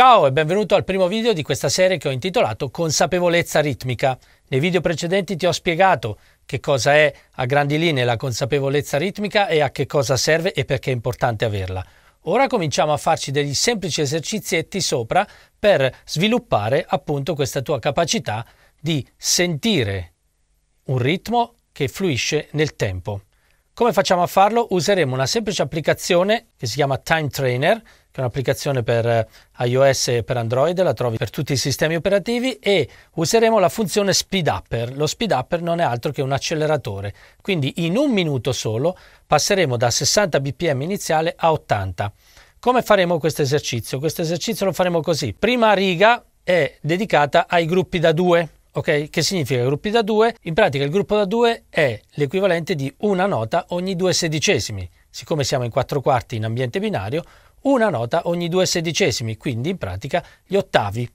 Ciao e benvenuto al primo video di questa serie che ho intitolato Consapevolezza ritmica. Nei video precedenti ti ho spiegato che cosa è a grandi linee la consapevolezza ritmica e a che cosa serve e perché è importante averla. Ora cominciamo a farci degli semplici esercizietti sopra per sviluppare appunto questa tua capacità di sentire un ritmo che fluisce nel tempo. Come facciamo a farlo? Useremo una semplice applicazione che si chiama Time Trainer, che è un'applicazione per eh, iOS e per Android, la trovi per tutti i sistemi operativi e useremo la funzione Speed Upper. Lo Speed Upper non è altro che un acceleratore, quindi in un minuto solo passeremo da 60 bpm iniziale a 80. Come faremo questo esercizio? Questo esercizio lo faremo così. Prima riga è dedicata ai gruppi da due ok? Che significa gruppi da 2? In pratica il gruppo da 2 è l'equivalente di una nota ogni due sedicesimi. Siccome siamo in quattro quarti in ambiente binario, una nota ogni due sedicesimi, quindi in pratica gli ottavi.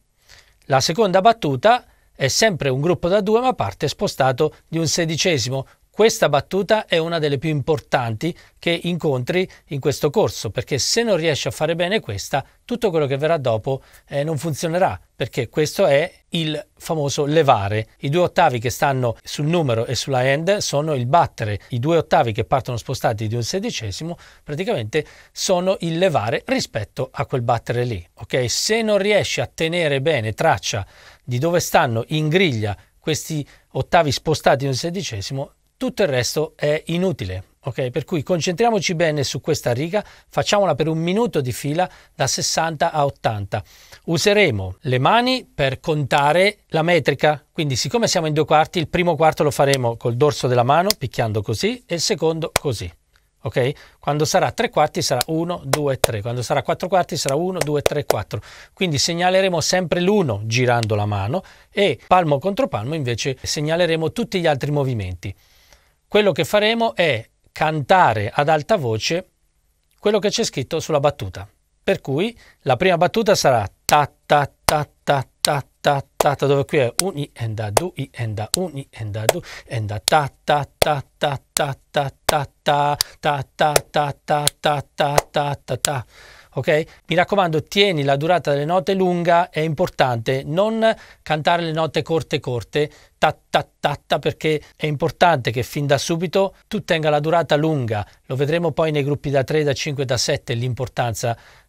La seconda battuta è sempre un gruppo da 2 ma parte spostato di un sedicesimo, questa battuta è una delle più importanti che incontri in questo corso, perché se non riesci a fare bene questa, tutto quello che verrà dopo eh, non funzionerà, perché questo è il famoso levare. I due ottavi che stanno sul numero e sulla end sono il battere, i due ottavi che partono spostati di un sedicesimo praticamente sono il levare rispetto a quel battere lì. Okay? Se non riesci a tenere bene traccia di dove stanno in griglia questi ottavi spostati di un sedicesimo, tutto il resto è inutile. Ok, per cui concentriamoci bene su questa riga, facciamola per un minuto di fila da 60 a 80. Useremo le mani per contare la metrica, quindi siccome siamo in due quarti, il primo quarto lo faremo col dorso della mano, picchiando così, e il secondo così. Ok? Quando sarà tre quarti sarà 1, 2, 3. Quando sarà quattro quarti sarà 1, 2, 3, 4. Quindi segnaleremo sempre l'uno girando la mano e palmo contro palmo invece segnaleremo tutti gli altri movimenti. Quello che faremo è cantare ad alta voce quello che c'è scritto sulla battuta. Per cui la prima battuta sarà ta ta ta ta ta ta ta dove qui è uni and da du i and da uni and da du and da ta ta ta ta ta ta ta ta ta ta ta ta ta ta ta ta ta ok? Mi raccomando, tieni la durata delle note lunga, è importante non cantare le note corte corte, ta ta ta ta perché è importante che fin da subito tu tenga la durata lunga. Lo vedremo poi nei gruppi da 3, da 5, da 7 l'importanza